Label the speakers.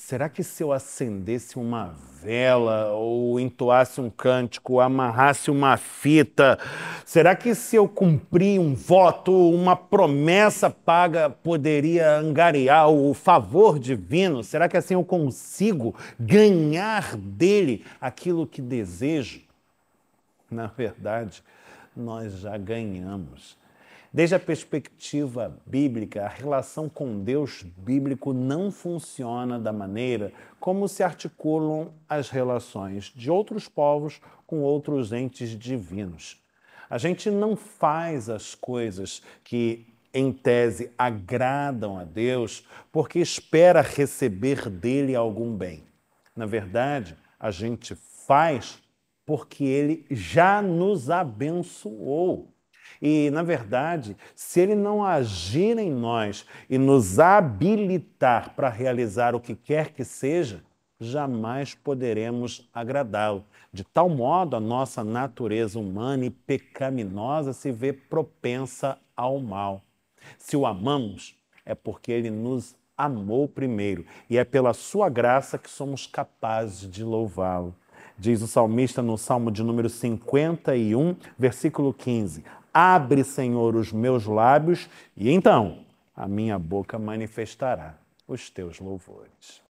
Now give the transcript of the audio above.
Speaker 1: Será que se eu acendesse uma vela ou entoasse um cântico, amarrasse uma fita, será que se eu cumprir um voto, uma promessa paga, poderia angariar o favor divino? Será que assim eu consigo ganhar dele aquilo que desejo? Na verdade, nós já ganhamos Desde a perspectiva bíblica, a relação com Deus bíblico não funciona da maneira como se articulam as relações de outros povos com outros entes divinos. A gente não faz as coisas que, em tese, agradam a Deus porque espera receber dele algum bem. Na verdade, a gente faz porque ele já nos abençoou. E, na verdade, se ele não agir em nós e nos habilitar para realizar o que quer que seja, jamais poderemos agradá-lo. De tal modo, a nossa natureza humana e pecaminosa se vê propensa ao mal. Se o amamos, é porque ele nos amou primeiro e é pela sua graça que somos capazes de louvá-lo. Diz o salmista no Salmo de número 51, versículo 15: Abre, Senhor, os meus lábios, e então a minha boca manifestará os teus louvores.